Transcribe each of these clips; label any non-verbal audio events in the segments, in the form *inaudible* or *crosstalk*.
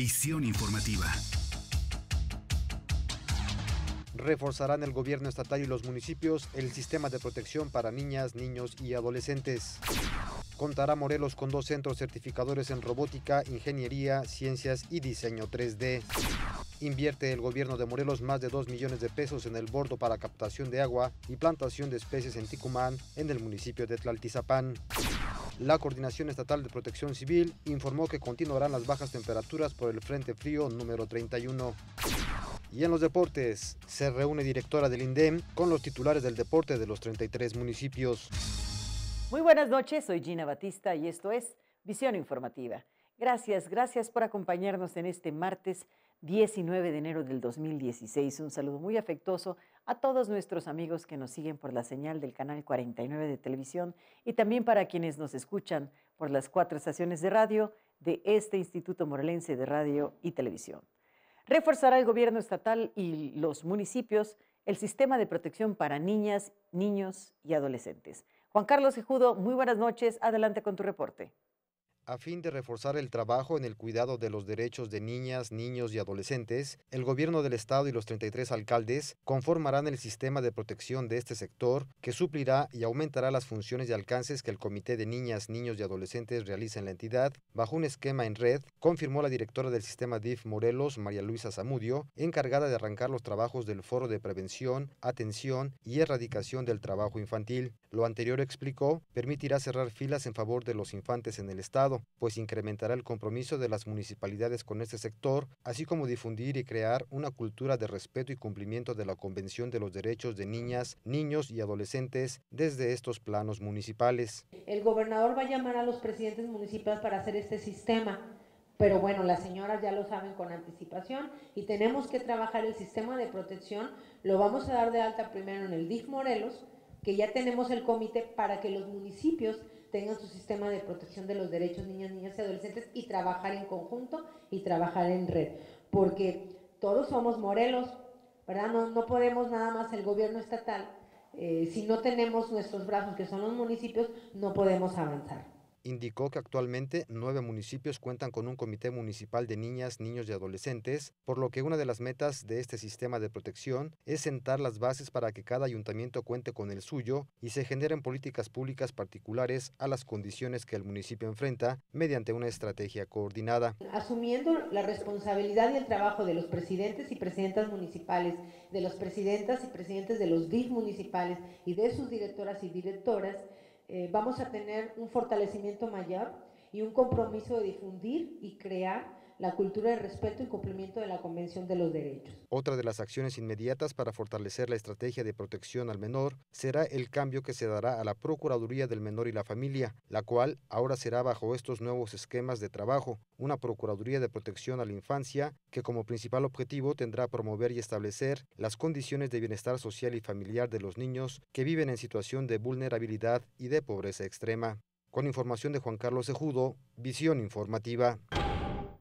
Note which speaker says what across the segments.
Speaker 1: Visión informativa.
Speaker 2: Reforzarán el gobierno estatal y los municipios el sistema de protección para niñas, niños y adolescentes. Contará Morelos con dos centros certificadores en robótica, ingeniería, ciencias y diseño 3D. Invierte el gobierno de Morelos más de 2 millones de pesos en el bordo para captación de agua y plantación de especies en Ticumán, en el municipio de Tlaltizapán. La Coordinación Estatal de Protección Civil informó que continuarán las bajas temperaturas por el Frente Frío número 31. Y en los deportes, se reúne directora del INDEM con los titulares del deporte de los 33 municipios.
Speaker 3: Muy buenas noches, soy Gina Batista y esto es Visión Informativa. Gracias, gracias por acompañarnos en este martes 19 de enero del 2016. Un saludo muy afectuoso a todos nuestros amigos que nos siguen por la señal del canal 49 de televisión y también para quienes nos escuchan por las cuatro estaciones de radio de este Instituto Morelense de Radio y Televisión. Reforzará el gobierno estatal y los municipios el sistema de protección para niñas, niños y adolescentes. Juan Carlos Ejudo, muy buenas noches. Adelante con tu reporte.
Speaker 2: A fin de reforzar el trabajo en el cuidado de los derechos de niñas, niños y adolescentes, el gobierno del estado y los 33 alcaldes conformarán el sistema de protección de este sector que suplirá y aumentará las funciones y alcances que el Comité de Niñas, Niños y Adolescentes realiza en la entidad bajo un esquema en red, confirmó la directora del sistema DIF Morelos, María Luisa Zamudio, encargada de arrancar los trabajos del Foro de Prevención, Atención y Erradicación del Trabajo Infantil. Lo anterior explicó, permitirá cerrar filas en favor de los infantes en el estado pues incrementará el compromiso de las municipalidades con este sector, así como difundir y crear una cultura de respeto y cumplimiento de la Convención de los Derechos de Niñas, Niños y Adolescentes desde estos planos municipales.
Speaker 4: El gobernador va a llamar a los presidentes municipales para hacer este sistema pero bueno, las señoras ya lo saben con anticipación y tenemos que trabajar el sistema de protección. Lo vamos a dar de alta primero en el DIF Morelos, que ya tenemos el comité para que los municipios tengan su sistema de protección de los derechos niños, niñas y adolescentes y trabajar en conjunto y trabajar en red, porque todos somos Morelos, ¿verdad? No, no podemos nada más el gobierno estatal, eh, si no tenemos nuestros brazos, que son los municipios, no podemos avanzar
Speaker 2: indicó que actualmente nueve municipios cuentan con un comité municipal de niñas, niños y adolescentes, por lo que una de las metas de este sistema de protección es sentar las bases para que cada ayuntamiento cuente con el suyo y se generen políticas públicas particulares a las condiciones que el municipio enfrenta mediante una estrategia coordinada.
Speaker 4: Asumiendo la responsabilidad y el trabajo de los presidentes y presidentas municipales, de los presidentas y presidentes de los DIF municipales y de sus directoras y directoras, eh, vamos a tener un fortalecimiento mayor y un compromiso de difundir y crear la cultura de respeto y cumplimiento de la Convención de los Derechos.
Speaker 2: Otra de las acciones inmediatas para fortalecer la estrategia de protección al menor será el cambio que se dará a la Procuraduría del Menor y la Familia, la cual ahora será bajo estos nuevos esquemas de trabajo, una Procuraduría de Protección a la Infancia que como principal objetivo tendrá promover y establecer las condiciones de bienestar social y familiar de los niños que viven en situación de vulnerabilidad y de pobreza extrema. Con información de Juan Carlos Ejudo, Visión Informativa.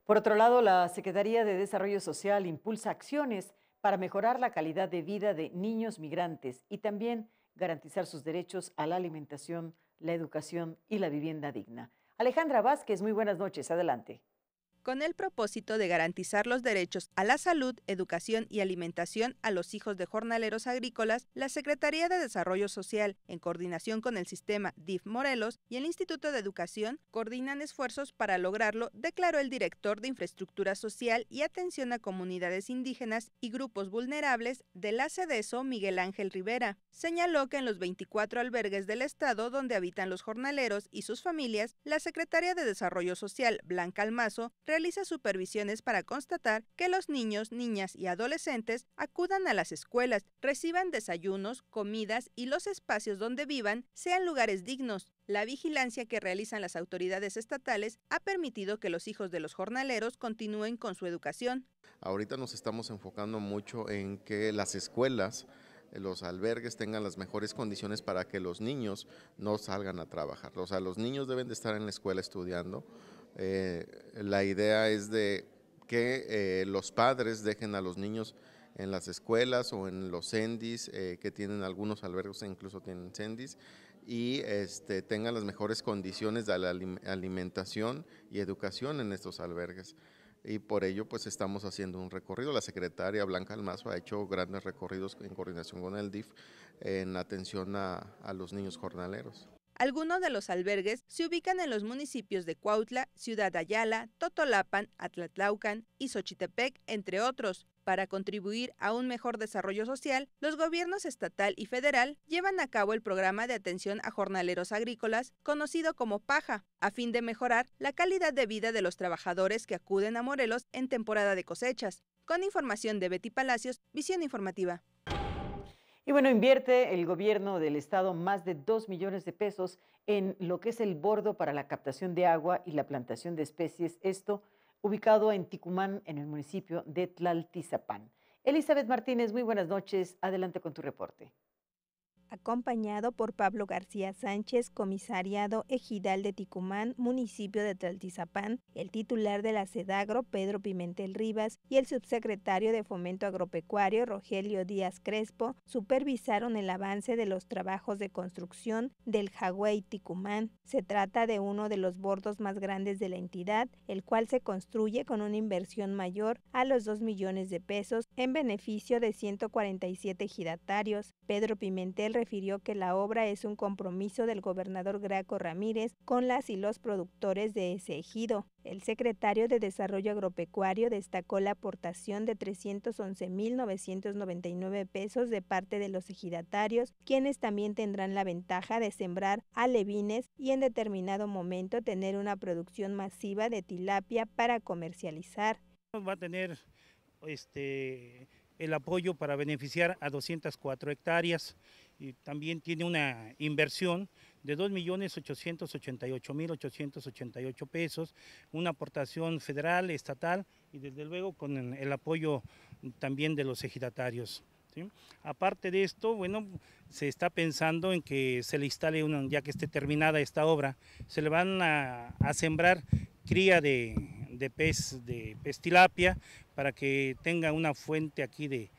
Speaker 2: Por otro lado,
Speaker 3: la Secretaría de Desarrollo Social impulsa acciones para mejorar la calidad de vida de niños migrantes y también garantizar sus derechos a la alimentación, la educación y la vivienda digna. Alejandra Vázquez, muy buenas noches, adelante con el propósito
Speaker 5: de garantizar los derechos a la salud, educación y alimentación a los hijos de jornaleros agrícolas, la Secretaría de Desarrollo Social, en coordinación con el sistema DIF Morelos y el Instituto de Educación, coordinan esfuerzos para lograrlo, declaró el director de Infraestructura Social y Atención a Comunidades Indígenas y Grupos Vulnerables de la CEDESO, Miguel Ángel Rivera. Señaló que en los 24 albergues del Estado donde habitan los jornaleros y sus familias, la Secretaría de Desarrollo Social, Blanca Almazo, realiza supervisiones para constatar que los niños, niñas y adolescentes acudan a las escuelas, reciban desayunos, comidas y los espacios donde vivan sean lugares dignos. La vigilancia que realizan las autoridades estatales ha permitido que los hijos de los jornaleros continúen con su educación.
Speaker 2: Ahorita nos estamos enfocando mucho en que las escuelas los albergues tengan las mejores condiciones para que los niños no salgan a trabajar. O sea, los niños deben de estar en la escuela estudiando, eh, la idea es de que eh, los padres dejen a los niños en las escuelas o en los sendis, eh, que tienen algunos albergos, incluso tienen sendis, y este, tengan las mejores condiciones de alimentación y educación en estos albergues. Y por ello, pues estamos haciendo un recorrido. La secretaria Blanca Almazo ha hecho grandes recorridos en coordinación con el DIF en atención a los niños jornaleros.
Speaker 5: Algunos de los albergues se ubican en los municipios de Cuautla, Ciudad Ayala, Totolapan, Atlatlaucan y Xochitepec, entre otros. Para contribuir a un mejor desarrollo social, los gobiernos estatal y federal llevan a cabo el programa de atención a jornaleros agrícolas, conocido como PAJA, a fin de mejorar la calidad de vida de los trabajadores que acuden a Morelos en temporada de cosechas. Con información de Betty Palacios, Visión Informativa.
Speaker 3: Y bueno, invierte el gobierno del estado más de dos millones de pesos en lo que es el bordo para la captación de agua y la plantación de especies, esto ubicado en Ticumán, en el municipio de Tlaltizapán. Elizabeth Martínez, muy buenas noches. Adelante con tu reporte
Speaker 6: acompañado por Pablo García Sánchez, comisariado ejidal de Ticumán, municipio de Tlaltizapán, el titular de la Sedagro, Pedro Pimentel Rivas, y el subsecretario de Fomento Agropecuario, Rogelio Díaz Crespo, supervisaron el avance de los trabajos de construcción del Jagüey Ticumán. Se trata de uno de los bordos más grandes de la entidad, el cual se construye con una inversión mayor a los 2 millones de pesos en beneficio de 147 ejidatarios. Pedro Pimentel refirió que la obra es un compromiso del gobernador Graco Ramírez con las y los productores de ese ejido. El secretario de Desarrollo Agropecuario destacó la aportación de 311.999 pesos de parte de los ejidatarios, quienes también tendrán la ventaja de sembrar alevines y en determinado momento tener una producción masiva de tilapia para comercializar.
Speaker 1: Va a tener este, el apoyo para beneficiar a 204 hectáreas y también tiene una inversión de 2.888.888 pesos, una aportación federal, estatal y desde luego con el apoyo también de los ejidatarios. Aparte de esto, bueno, se está pensando en que se le instale, ya que esté terminada esta obra, se le van a, sembrar cría de, de, pez, de pestilapia para que tenga una fuente aquí de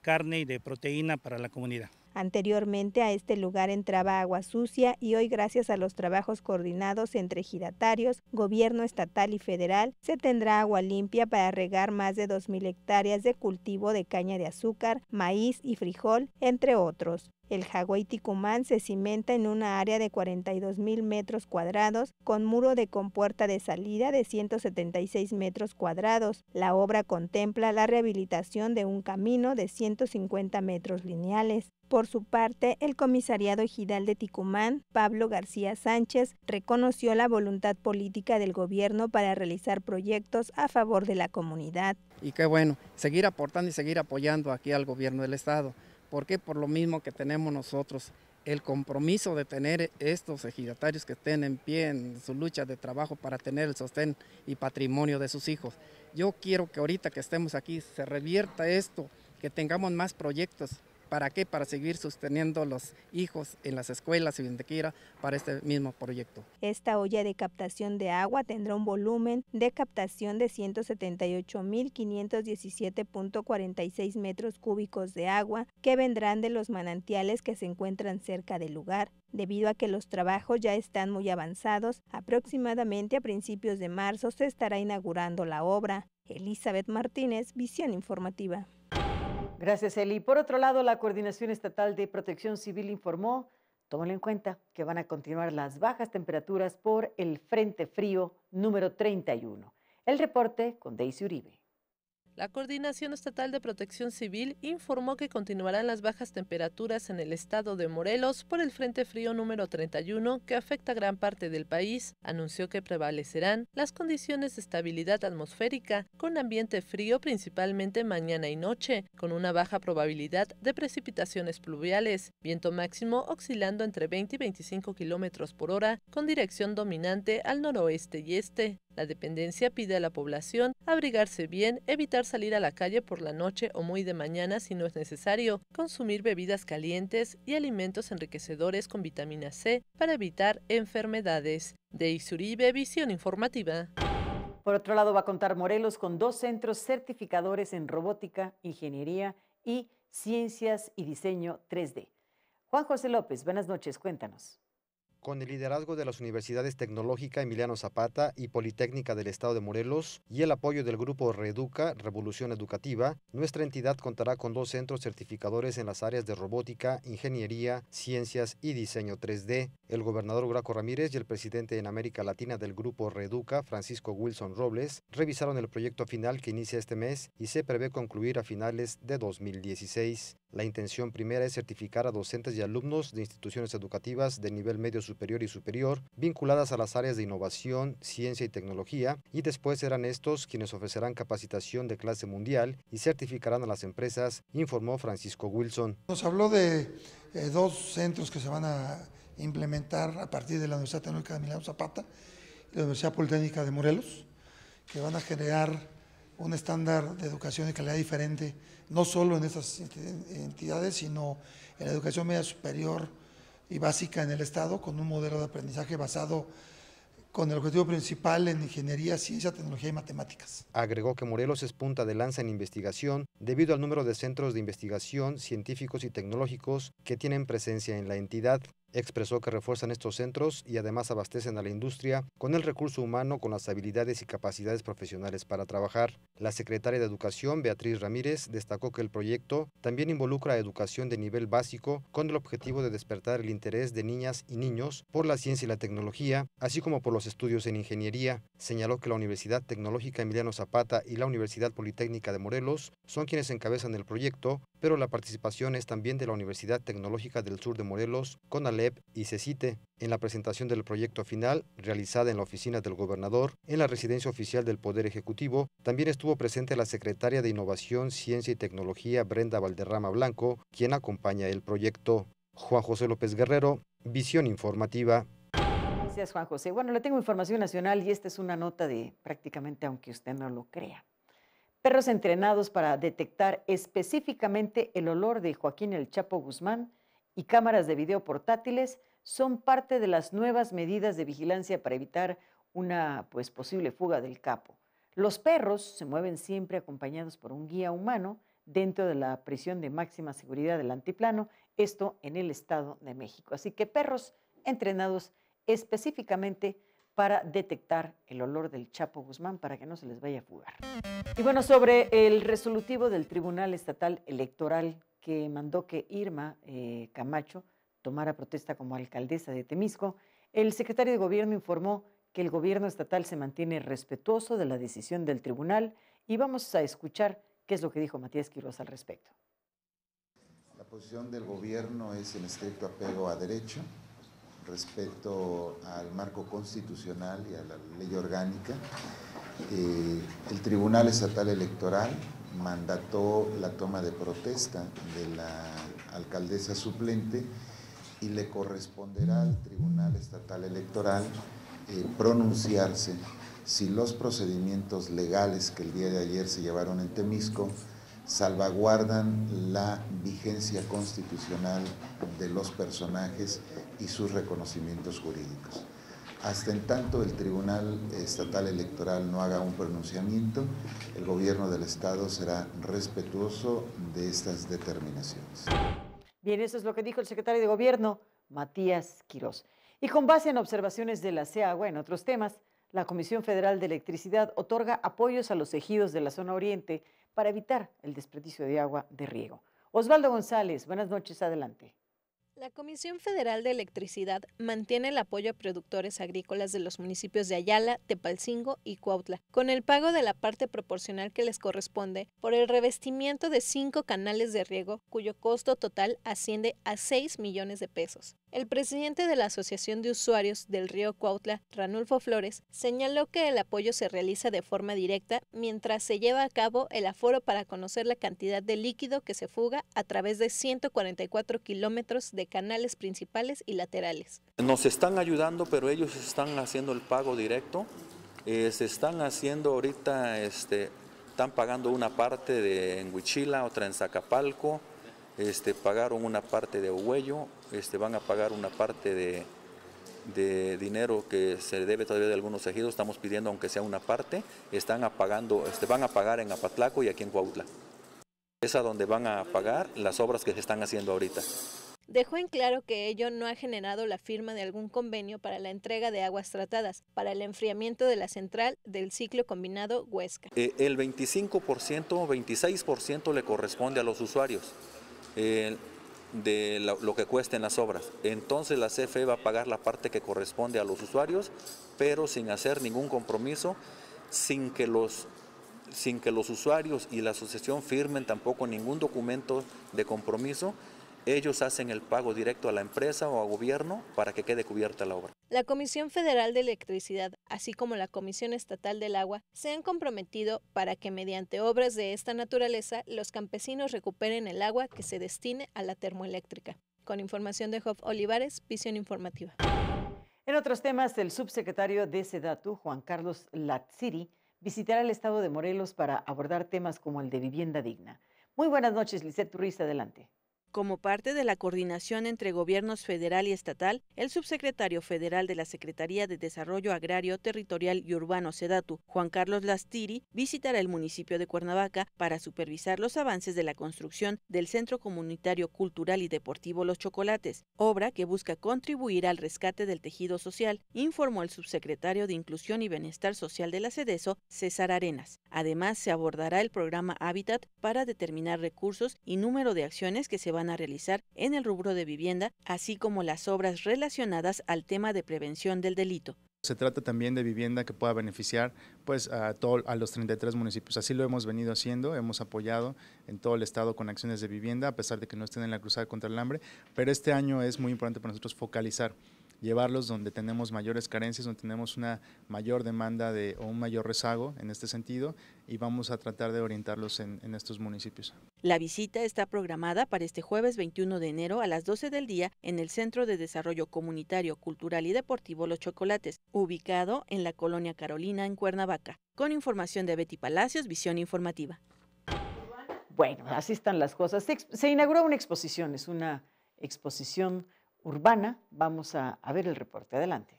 Speaker 1: carne y de proteína para la comunidad.
Speaker 6: Anteriormente a este lugar entraba agua sucia y hoy gracias a los trabajos coordinados entre giratarios, gobierno estatal y federal, se tendrá agua limpia para regar más de 2.000 hectáreas de cultivo de caña de azúcar, maíz y frijol, entre otros. El Hawái Ticumán se cimenta en una área de 42 mil metros cuadrados con muro de compuerta de salida de 176 metros cuadrados. La obra contempla la rehabilitación de un camino de 150 metros lineales. Por su parte, el comisariado ejidal de Ticumán, Pablo García Sánchez, reconoció la voluntad política del gobierno para realizar proyectos a favor de la comunidad.
Speaker 7: Y qué bueno, seguir aportando y seguir apoyando aquí al gobierno del Estado. ¿Por qué? Por lo mismo que tenemos nosotros, el compromiso de tener estos ejidatarios que estén
Speaker 8: en pie en su lucha de trabajo para tener el sostén y patrimonio de sus hijos. Yo quiero que ahorita que estemos aquí se revierta esto, que tengamos más proyectos ¿Para qué? Para seguir sosteniendo los hijos en las escuelas y donde quiera para este mismo proyecto.
Speaker 6: Esta olla de captación de agua tendrá un volumen de captación de 178.517.46 metros cúbicos de agua que vendrán de los manantiales que se encuentran cerca del lugar. Debido a que los trabajos ya están muy avanzados, aproximadamente a principios de marzo se estará inaugurando la obra. Elizabeth Martínez, Visión Informativa. Gracias, Eli. Por otro lado, la Coordinación
Speaker 3: Estatal de Protección Civil informó, tomen en cuenta, que van a continuar las bajas
Speaker 9: temperaturas por el Frente Frío número 31. El reporte con Daisy Uribe. La Coordinación Estatal de Protección Civil informó que continuarán las bajas temperaturas en el estado de Morelos por el Frente Frío número 31 que afecta gran parte del país. Anunció que prevalecerán las condiciones de estabilidad atmosférica con ambiente frío principalmente mañana y noche, con una baja probabilidad de precipitaciones pluviales, viento máximo oscilando entre 20 y 25 kilómetros por hora con dirección dominante al noroeste y este. La dependencia pide a la población abrigarse bien, evitar salir a la calle por la noche o muy de mañana si no es necesario, consumir bebidas calientes y alimentos enriquecedores con vitamina C para evitar enfermedades. De Isuribe, Visión Informativa. Por otro lado, va a contar Morelos con dos
Speaker 3: centros certificadores en robótica, ingeniería y ciencias y diseño 3D. Juan José López, buenas noches, cuéntanos.
Speaker 2: Con el liderazgo de las universidades Tecnológica Emiliano Zapata y Politécnica del Estado de Morelos y el apoyo del grupo Reeduca Revolución Educativa, nuestra entidad contará con dos centros certificadores en las áreas de robótica, ingeniería, ciencias y diseño 3D. El gobernador Graco Ramírez y el presidente en América Latina del grupo Reeduca, Francisco Wilson Robles, revisaron el proyecto final que inicia este mes y se prevé concluir a finales de 2016. La intención primera es certificar a docentes y alumnos de instituciones educativas de nivel medio superior y superior vinculadas a las áreas de innovación, ciencia y tecnología y después serán estos quienes ofrecerán capacitación de clase mundial y certificarán a las empresas, informó Francisco Wilson.
Speaker 1: Nos habló de eh, dos centros que se van a implementar a partir de la Universidad Tecnológica de Milán Zapata y la Universidad Politécnica de Morelos, que van a generar un estándar de educación de calidad diferente no solo en estas entidades, sino en la educación media superior y básica en el Estado, con un modelo de aprendizaje basado con el objetivo principal en ingeniería, ciencia, tecnología y matemáticas.
Speaker 2: Agregó que Morelos es punta de lanza en investigación debido al número de centros de investigación científicos y tecnológicos que tienen presencia en la entidad. Expresó que refuerzan estos centros y además abastecen a la industria con el recurso humano con las habilidades y capacidades profesionales para trabajar. La secretaria de Educación, Beatriz Ramírez, destacó que el proyecto también involucra educación de nivel básico con el objetivo de despertar el interés de niñas y niños por la ciencia y la tecnología, así como por los estudios en ingeniería. Señaló que la Universidad Tecnológica Emiliano Zapata y la Universidad Politécnica de Morelos son quienes encabezan el proyecto, pero la participación es también de la Universidad Tecnológica del Sur de Morelos con y y cite En la presentación del proyecto final, realizada en la oficina del gobernador, en la residencia oficial del Poder Ejecutivo, también estuvo presente la secretaria de Innovación, Ciencia y Tecnología, Brenda Valderrama Blanco, quien acompaña el proyecto. Juan José López Guerrero, Visión Informativa.
Speaker 3: Gracias, Juan José. Bueno, le tengo información nacional y esta es una nota de prácticamente, aunque usted no lo crea. Perros entrenados para detectar específicamente el olor de Joaquín El Chapo Guzmán y cámaras de video portátiles son parte de las nuevas medidas de vigilancia para evitar una pues, posible fuga del capo. Los perros se mueven siempre acompañados por un guía humano dentro de la prisión de máxima seguridad del antiplano, esto en el Estado de México. Así que perros entrenados específicamente para detectar el olor del Chapo Guzmán para que no se les vaya a fugar. Y bueno, sobre el resolutivo del Tribunal Estatal Electoral que mandó que Irma eh, Camacho tomara protesta como alcaldesa de Temisco, el secretario de Gobierno informó que el gobierno estatal se mantiene respetuoso de la decisión del tribunal y vamos a escuchar qué es lo que dijo Matías Quiroz al respecto.
Speaker 2: La posición del gobierno es en estricto apego a derecho respecto al marco constitucional y a la ley orgánica. Eh, el Tribunal Estatal Electoral mandató la toma de protesta de la alcaldesa suplente y le corresponderá al Tribunal Estatal Electoral eh, pronunciarse si los procedimientos legales que el día de ayer se llevaron en Temisco salvaguardan la vigencia constitucional de los personajes y sus reconocimientos jurídicos. Hasta en tanto el Tribunal Estatal Electoral no haga un pronunciamiento, el gobierno del Estado será respetuoso de estas determinaciones.
Speaker 3: Bien, eso es lo que dijo el secretario de Gobierno, Matías Quirós. Y con base en observaciones de la CEAGUA en otros temas, la Comisión Federal de Electricidad otorga apoyos a los ejidos de la zona oriente para evitar el desperdicio de agua de riego. Osvaldo González, buenas noches, adelante.
Speaker 10: La Comisión Federal de Electricidad mantiene el apoyo a productores agrícolas de los municipios de Ayala, Tepalcingo y Cuautla, con el pago de la parte proporcional que les corresponde por el revestimiento de cinco canales de riego, cuyo costo total asciende a 6 millones de pesos. El presidente de la Asociación de Usuarios del Río Cuautla, Ranulfo Flores, señaló que el apoyo se realiza de forma directa mientras se lleva a cabo el aforo para conocer la cantidad de líquido que se fuga a través de 144 kilómetros de canales principales y laterales.
Speaker 11: Nos están ayudando, pero ellos están haciendo el pago directo. Eh, se están haciendo ahorita, este, están pagando una parte de, en Huichila, otra en Zacapalco, este, pagaron una parte de Huello, este, van a pagar una parte de, dinero que se debe todavía de algunos ejidos, estamos pidiendo aunque sea una parte, están apagando, este, van a pagar en Apatlaco y aquí en Cuautla. Es a donde van a pagar las obras que se están haciendo ahorita.
Speaker 10: Dejó en claro que ello no ha generado la firma de algún convenio para la entrega de aguas tratadas para el enfriamiento de la central del ciclo combinado Huesca.
Speaker 11: Eh, el 25%, 26% le corresponde a los usuarios de lo que cuesten las obras. Entonces la CFE va a pagar la parte que corresponde a los usuarios, pero sin hacer ningún compromiso, sin que los sin que los usuarios y la asociación firmen tampoco ningún documento de compromiso ellos hacen el pago directo a la empresa o a gobierno para que quede cubierta la obra.
Speaker 10: La Comisión Federal de Electricidad, así como la Comisión Estatal del Agua, se han comprometido para que mediante obras de esta naturaleza los campesinos recuperen el agua que se destine a la termoeléctrica. Con información de Job Olivares, Visión Informativa.
Speaker 3: En otros temas, el subsecretario de Sedatu, Juan Carlos Latziri, visitará el estado de Morelos para
Speaker 12: abordar temas como el de vivienda digna. Muy buenas noches, Lisette Ruiz, adelante. Como parte de la coordinación entre gobiernos federal y estatal, el subsecretario federal de la Secretaría de Desarrollo Agrario, Territorial y Urbano Sedatu, Juan Carlos Lastiri, visitará el municipio de Cuernavaca para supervisar los avances de la construcción del Centro Comunitario Cultural y Deportivo Los Chocolates, obra que busca contribuir al rescate del tejido social, informó el subsecretario de Inclusión y Bienestar Social de la SEDESO, César Arenas. Además, se abordará el programa Hábitat para determinar recursos y número de acciones que se van van a realizar en el rubro de vivienda, así como las obras relacionadas al tema de prevención del delito.
Speaker 2: Se trata también de vivienda que pueda beneficiar pues, a, a los 33 municipios. Así lo hemos venido haciendo, hemos apoyado en todo el estado con acciones de vivienda, a pesar de que no estén en la cruzada contra el hambre, pero este año es muy importante para nosotros focalizar llevarlos donde tenemos mayores carencias, donde tenemos una mayor demanda de, o un mayor rezago en este sentido y vamos a tratar de orientarlos en, estos municipios.
Speaker 12: La visita está programada para este jueves 21 de enero a las 12 del día en el Centro de Desarrollo Comunitario, Cultural y Deportivo Los Chocolates, ubicado en la colonia Carolina en Cuernavaca. Con información de Betty Palacios, Visión Informativa.
Speaker 3: Bueno, así están las cosas. se inauguró una exposición, es una exposición urbana, vamos a, ver el reporte. Adelante.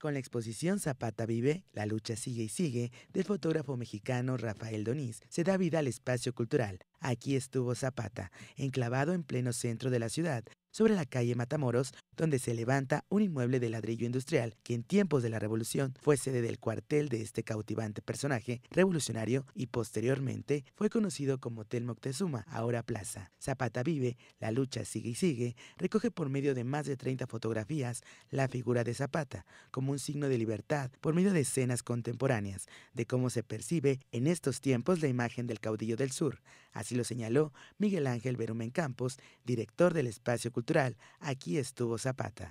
Speaker 13: Con la exposición Zapata Vive, la lucha sigue y sigue del fotógrafo mexicano Rafael Doniz, se da vida al espacio cultural. Aquí estuvo Zapata, enclavado en pleno centro de la ciudad, sobre la calle Matamoros, donde se levanta un inmueble de ladrillo industrial que en tiempos de la Revolución fue sede del cuartel de este cautivante personaje revolucionario y posteriormente fue conocido como Hotel Moctezuma, ahora plaza. Zapata vive, la lucha sigue y sigue, recoge por medio de más de 30 fotografías la figura de Zapata como un signo de libertad por medio de escenas contemporáneas de cómo se percibe en estos tiempos la imagen del caudillo del sur. Así lo señaló Miguel Ángel Berumen Campos, director del espacio cultural. Aquí estuvo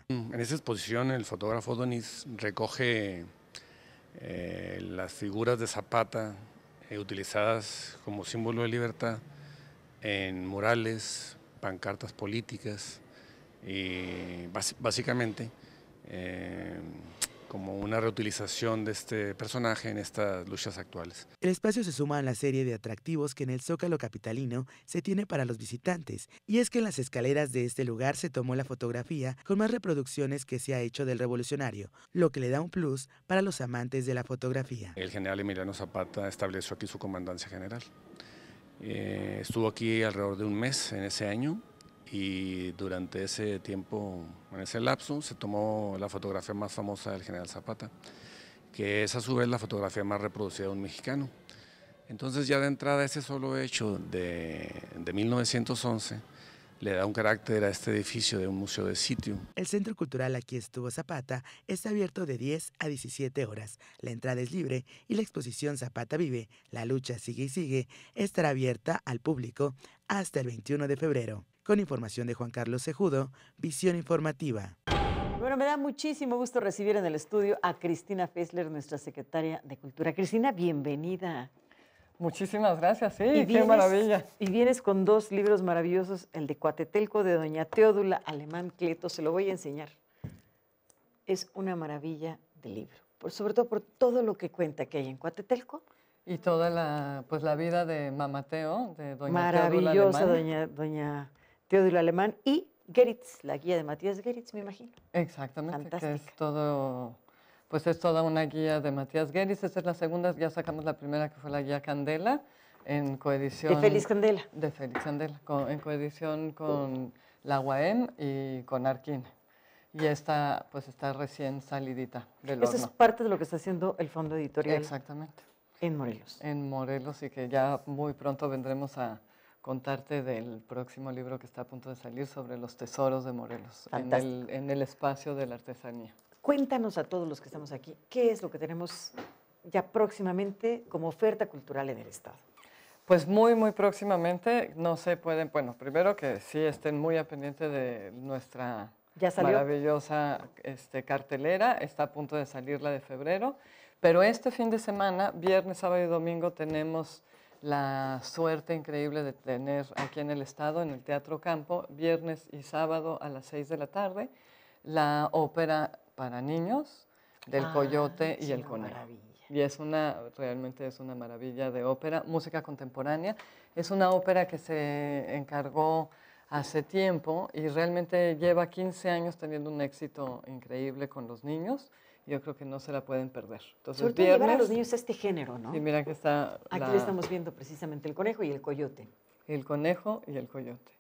Speaker 1: Mm, en esa exposición el fotógrafo Donis recoge eh, las figuras de Zapata eh, utilizadas como símbolo de libertad en murales, pancartas políticas y básicamente eh, como una reutilización de este personaje en estas luchas actuales.
Speaker 13: El espacio se suma a la serie de atractivos que en el Zócalo Capitalino se tiene para los visitantes, y es que en las escaleras de este lugar se tomó la fotografía con más reproducciones que se ha hecho del revolucionario, lo que le da un plus para los amantes de la fotografía.
Speaker 1: El general Emiliano Zapata estableció aquí su comandancia general. Eh, estuvo aquí alrededor de un mes en ese año, y durante ese tiempo, en ese lapso, se tomó la fotografía más famosa del general Zapata, que es a su vez la fotografía más reproducida de un mexicano. Entonces ya de entrada ese solo hecho de, 1911 le da un carácter a este edificio de un museo de sitio.
Speaker 13: El Centro Cultural Aquí estuvo Zapata está abierto de 10 a 17 horas. La entrada es libre y la exposición Zapata vive, la lucha sigue y sigue, estará abierta al público hasta el 21 de febrero. Con información de Juan Carlos Cejudo, Visión Informativa.
Speaker 3: Bueno, me da muchísimo gusto recibir en el estudio a Cristina Fessler, nuestra secretaria de Cultura. Cristina, bienvenida. Muchísimas gracias, sí, qué maravilla. Y vienes con dos libros maravillosos, el de Cuatetelco de Doña Teodula Alemán Cleto, se lo voy a enseñar. Es una maravilla de libro, por, sobre todo por todo lo que cuenta que hay en Cuatetelco. Y toda la, pues, la vida de Mamateo,
Speaker 7: de Doña Maravillosa Teodula Maravillosa Doña,
Speaker 3: doña Teodulo Alemán y Geritz, la guía de Matías Geritz, me imagino. Exactamente, Fantástica. que es todo,
Speaker 7: pues es toda una guía de Matías Geritz. Esta es la segunda, ya sacamos la primera que fue la guía Candela, en coedición. De Félix Candela. De Félix Candela, en coedición con la UAM y con Arquín. Y esta, pues está recién salidita del Eso es parte de lo que está haciendo el fondo editorial. Exactamente. En Morelos. En Morelos y que ya muy pronto vendremos a, contarte del próximo libro que está a punto de salir sobre
Speaker 3: los tesoros de Morelos en
Speaker 7: el, espacio de la artesanía.
Speaker 3: Cuéntanos a todos los que estamos aquí, ¿qué es lo que tenemos ya próximamente como oferta cultural en el Estado?
Speaker 7: Pues muy, muy próximamente, no se pueden, bueno, primero que sí estén muy a pendiente de nuestra maravillosa este, cartelera, está a punto de salir la de febrero, pero este fin de semana, viernes, sábado y domingo, tenemos la suerte increíble de tener aquí en el estado, en el Teatro Campo, viernes y sábado a las 6 de la tarde, la ópera para niños del ah, Coyote y el Conejo. Y es una, realmente es una maravilla de ópera, música contemporánea. Es una ópera que se encargó hace tiempo y realmente lleva 15 años teniendo un éxito increíble con los niños yo creo que no se la pueden perder. Entonces, Sobre todo viernes, llevar a los
Speaker 3: niños a este género, ¿no? Sí, mira
Speaker 7: que está... Aquí estamos viendo precisamente el conejo y el coyote. El conejo y el coyote.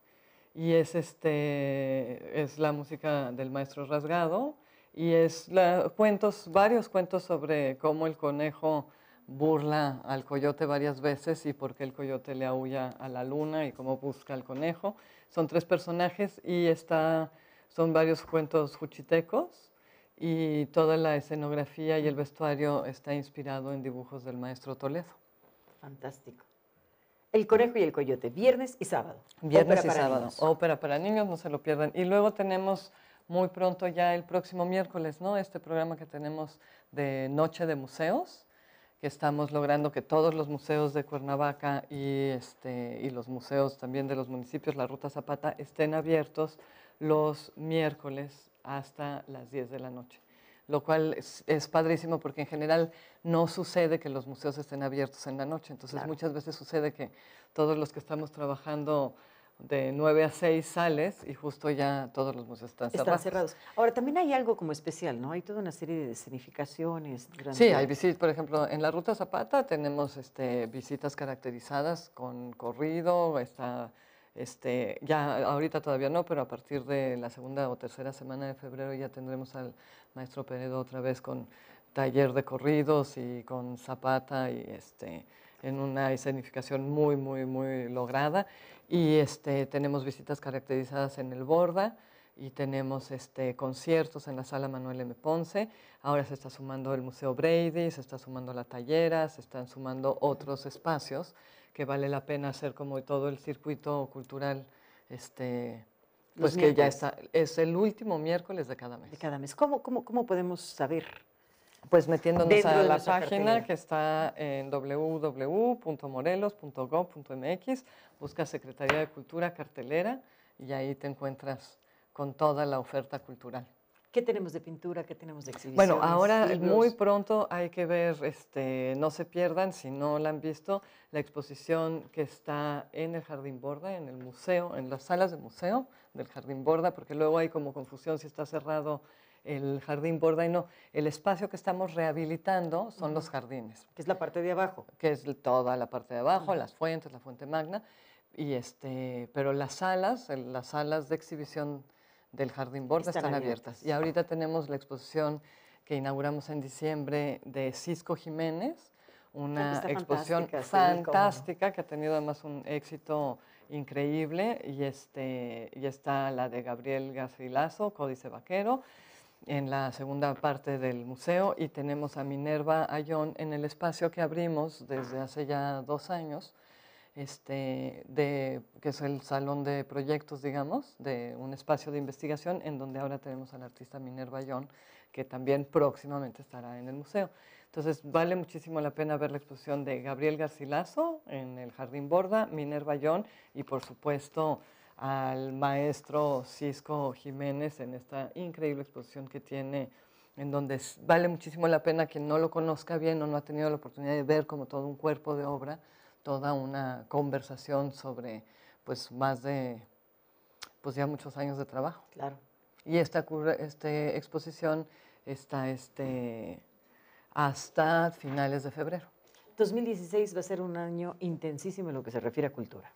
Speaker 7: Y es, este, es la música del maestro Rasgado y es cuentos, varios cuentos sobre cómo el conejo burla al coyote varias veces y por qué el coyote le aúlla a la luna y cómo busca al conejo. Son tres personajes y está, son varios cuentos juchitecos y toda la escenografía y el vestuario está inspirado en dibujos del maestro Toledo.
Speaker 3: Fantástico.
Speaker 7: El Conejo y el Coyote, viernes y
Speaker 3: sábado. Viernes y sábado.
Speaker 7: Ópera para niños, no se lo pierdan. Y luego tenemos muy pronto ya el próximo miércoles, ¿no? Este programa que tenemos de Noche de Museos, que estamos logrando que todos los museos de Cuernavaca y, este, y los museos también de los municipios, la Ruta Zapata, estén abiertos los miércoles hasta las 10 de la noche, lo cual es, padrísimo porque en general no sucede que los museos estén abiertos en la noche, entonces muchas veces sucede que todos los que estamos trabajando de 9 a 6 sales y justo ya todos los museos están, cerrados. Ahora, también hay algo como especial, ¿no? Hay toda una serie de
Speaker 3: escenificaciones.
Speaker 7: Sí, hay visitas, por ejemplo, en la Ruta Zapata tenemos este, visitas caracterizadas con corrido, está este, ya ahorita todavía no, pero a partir de la segunda o tercera semana de febrero ya tendremos al maestro Peredo otra vez con taller de corridos y con zapata y este, en una escenificación muy, muy, muy lograda. Y este, tenemos visitas caracterizadas en el Borda y tenemos este, conciertos en la sala Manuel M. Ponce. Ahora se está sumando el Museo Brady, se está sumando la Tallera, se están sumando otros espacios que vale la pena hacer como todo el circuito cultural, este, pues que ya está, es el último miércoles de cada mes. De cada mes. ¿Cómo, cómo, podemos saber? Pues metiéndonos a la página que está en www.morelos.gov.mx, busca Secretaría de Cultura, cartelera, y ahí te encuentras con toda la oferta cultural.
Speaker 3: ¿Qué tenemos de pintura? ¿Qué tenemos de exhibición? Bueno, ahora muy
Speaker 7: pronto hay que ver, este, no se pierdan, si no la han visto, la exposición que está en el Jardín Borda, en el museo, en las salas de museo del Jardín Borda, porque luego hay como confusión si está cerrado el jardín borda y no, el espacio que estamos rehabilitando son los jardines. Que es la parte de abajo. Que es toda la parte de abajo, las fuentes, la fuente magna, y este, pero las salas, las salas de exhibición del Jardín Borda están, abiertas. Y ahorita tenemos la exposición que inauguramos en diciembre de Cisco Jiménez, una exposición fantástica, que ha tenido además un éxito increíble y, este, y está la de Gabriel Garcilazo Códice Vaquero, en la segunda parte del museo y tenemos a Minerva Ayón en el espacio que abrimos desde hace ya dos años este, que es el salón de proyectos, digamos, de un espacio de investigación en donde ahora tenemos al artista Minerva Bayón, que también próximamente estará en el museo. Entonces vale muchísimo la pena ver la exposición de Gabriel Garcilaso en el Jardín Borda, Minerva Bayón y por supuesto al maestro Cisco Jiménez en esta increíble exposición que tiene en donde vale muchísimo la pena que no lo conozca bien o no ha tenido la oportunidad de ver como todo un cuerpo de obra, toda una conversación sobre pues más de pues ya muchos años de trabajo. Claro. Y esta este, exposición está este,
Speaker 3: hasta finales de febrero. 2016 va a ser un año intensísimo en lo que se refiere a cultura.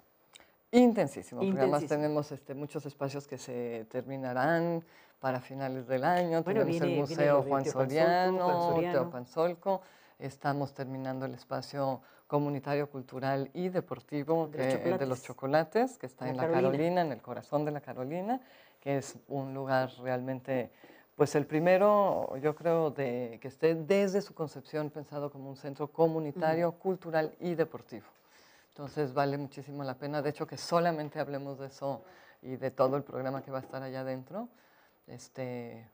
Speaker 3: Intensísimo, porque además tenemos
Speaker 7: este, muchos espacios que se terminarán para finales del año. tenemos el Museo Juan, Soriano, el Panzolco estamos terminando el espacio comunitario, cultural y deportivo de, los, eh, chocolates, que está en, la Carolina. en el corazón de la Carolina, que es un lugar realmente pues el primero, yo creo, de, que esté desde su concepción pensado como un centro comunitario, cultural y deportivo. Entonces vale muchísimo la pena, de hecho que solamente hablemos de eso y de todo el programa que va a estar allá adentro, este,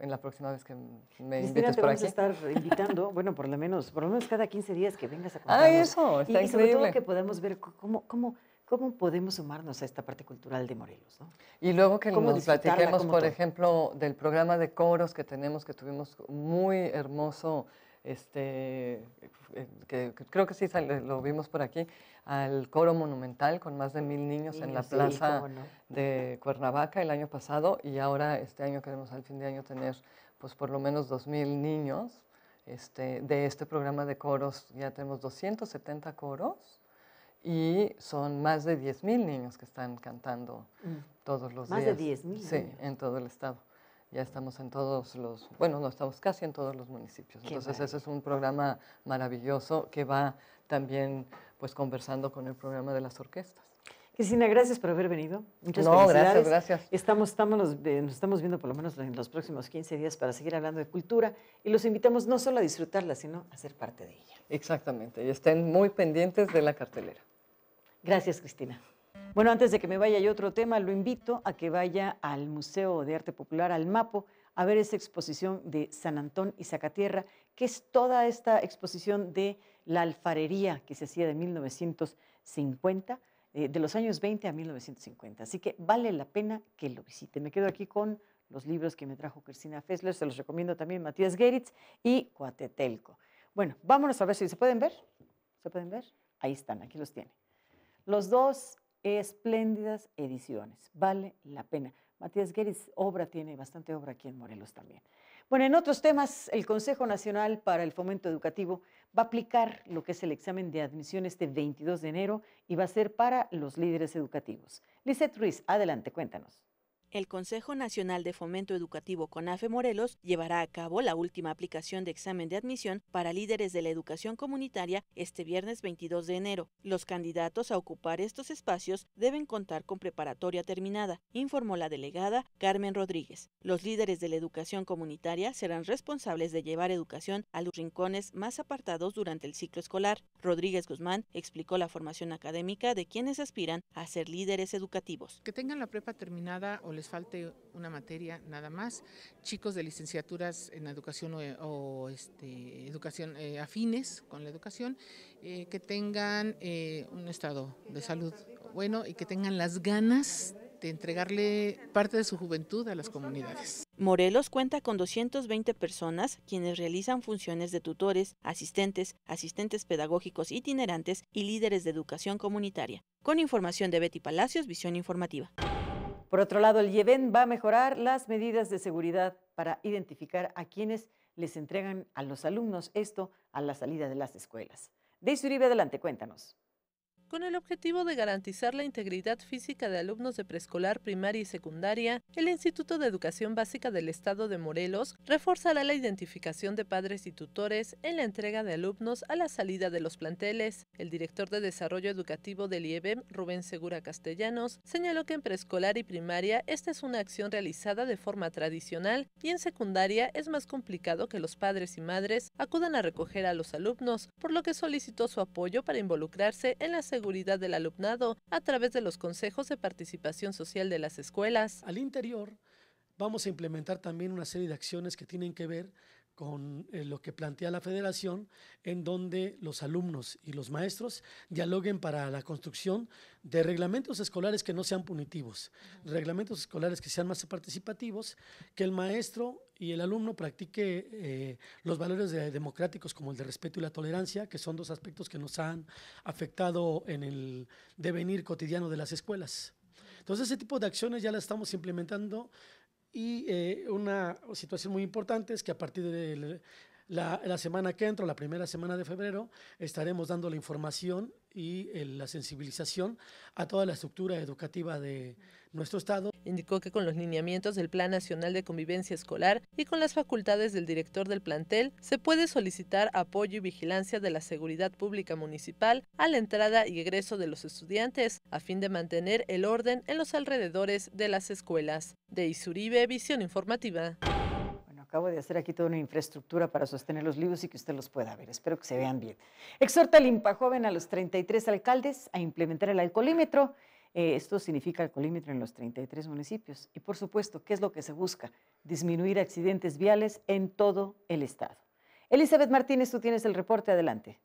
Speaker 7: en la próxima vez que me invites vamos a estar
Speaker 3: *laughs* invitando, bueno, por lo menos, por lo menos cada 15 días que vengas a ah, contarnos. Ah, eso, está y, Y sobre todo que podamos ver cómo, cómo, cómo podemos sumarnos a esta parte cultural de Morelos, Y luego
Speaker 7: que nos platiquemos, por ejemplo, del programa de coros que tenemos, que tuvimos muy hermoso este, eh, que, creo que sí lo vimos por aquí, al coro monumental con más de mil niños, en la plaza de Cuernavaca el año pasado y ahora este año queremos al fin de año tener pues por lo menos dos mil niños. Este, de este programa de coros ya tenemos 270 coros y son más de mil niños que están cantando mm. todos los días. Más de mil. Sí, en todo el estado ya estamos en todos los, bueno, no estamos casi en todos los municipios. Entonces, ese es un programa maravilloso que va también pues conversando
Speaker 3: con el programa de las orquestas. Cristina, gracias por haber venido. Muchas
Speaker 7: no, gracias, gracias.
Speaker 3: Estamos, estamos, eh, nos estamos viendo por lo menos en los próximos 15 días para seguir hablando de cultura y los invitamos no solo a disfrutarla, sino a ser parte de ella. Exactamente, y estén muy pendientes de la cartelera. Gracias, Cristina. Bueno, antes de que me vaya yo otro tema, lo invito a que vaya al Museo de Arte Popular, al MAPO, a ver esa exposición de San Antón y Zacatierra, que es toda esta exposición de la alfarería que se hacía de 1950, eh, de los años 20 a 1950. Así que vale la pena que lo visite. Me quedo aquí con los libros que me trajo Cristina Fessler, se los recomiendo también Matías Geritz y Coatetelco. Bueno, vámonos a ver si se pueden ver. ¿Se pueden ver? Ahí están, aquí los tiene. Los dos Espléndidas ediciones, vale la pena. Matías Gueris, obra tiene, bastante obra aquí en Morelos también. Bueno, en otros temas, el Consejo Nacional para el Fomento Educativo va a aplicar lo que es el examen de admisión este 22 de enero y va a ser para los líderes educativos. Lisette Ruiz, adelante, cuéntanos
Speaker 12: el Consejo Nacional de Fomento Educativo CONAFE Morelos llevará a cabo la última aplicación de examen de admisión para líderes de la educación comunitaria este viernes 22 de enero. Los candidatos a ocupar estos espacios deben contar con preparatoria terminada, informó la delegada Carmen Rodríguez. Los líderes de la educación comunitaria serán responsables de llevar educación a los rincones más apartados durante el ciclo escolar. Rodríguez Guzmán explicó la formación académica de quienes aspiran a ser líderes educativos. Que tengan la prepa terminada o les
Speaker 8: falte una materia nada más, chicos de licenciaturas en educación o, eh, este, educación eh, afines con la educación, eh, que tengan un estado de salud bueno y que tengan las ganas de entregarle
Speaker 12: parte
Speaker 14: de su juventud a las comunidades.
Speaker 12: Morelos cuenta con 220 personas quienes realizan funciones de tutores, asistentes, asistentes pedagógicos itinerantes y líderes de educación comunitaria. Con información de Betty Palacios, Visión Informativa. Por otro lado, el
Speaker 3: Yemen va a mejorar las medidas de seguridad para identificar a quienes les entregan a los alumnos esto a la salida de las escuelas. Deis Uribe, adelante, cuéntanos.
Speaker 9: Con el objetivo de garantizar la integridad física de alumnos de preescolar, primaria y secundaria, el Instituto de Educación Básica del Estado de Morelos reforzará la identificación de padres y tutores en la entrega de alumnos a la salida de los planteles. El director de Desarrollo Educativo del IEBEM, Rubén Segura Castellanos, señaló que en preescolar y primaria esta es una acción realizada de forma tradicional y en secundaria es más complicado que los padres y madres acudan a recoger a los alumnos, por lo que solicitó su apoyo para involucrarse en la seguridad del alumnado a través de los consejos de participación social de las escuelas. Al
Speaker 8: interior vamos a implementar también una serie de acciones que tienen que ver con eh, lo que plantea la federación, en donde los alumnos y los maestros dialoguen para la construcción de reglamentos escolares que no sean punitivos, reglamentos escolares que sean más participativos, que el maestro y el alumno practique eh, los valores democráticos como el de respeto y la tolerancia, que son dos aspectos que nos han afectado en el devenir cotidiano de las escuelas. Entonces ese tipo de acciones ya las estamos implementando y eh, una situación muy importante es que a partir del la, semana que entra, la primera semana de febrero, estaremos dando la información y la sensibilización a toda la estructura educativa de nuestro Estado. Indicó que con
Speaker 9: los lineamientos del Plan Nacional de Convivencia Escolar y con las facultades del director del plantel, se puede solicitar apoyo y vigilancia de la seguridad pública municipal a la entrada y egreso de los estudiantes, a fin de mantener el orden en los alrededores de las escuelas. De Isuribe, Visión Informativa.
Speaker 3: Acabo de hacer aquí toda una infraestructura para sostener los libros y que usted los pueda ver. Espero que se vean bien. Exhorta el IMPA joven a los 33 alcaldes a implementar el alcoholímetro. Eh, esto significa alcoholímetro en los 33 municipios. Y por supuesto, ¿qué es lo que se busca? Disminuir accidentes viales en todo el estado. Elizabeth Martínez, tú tienes el reporte. Adelante.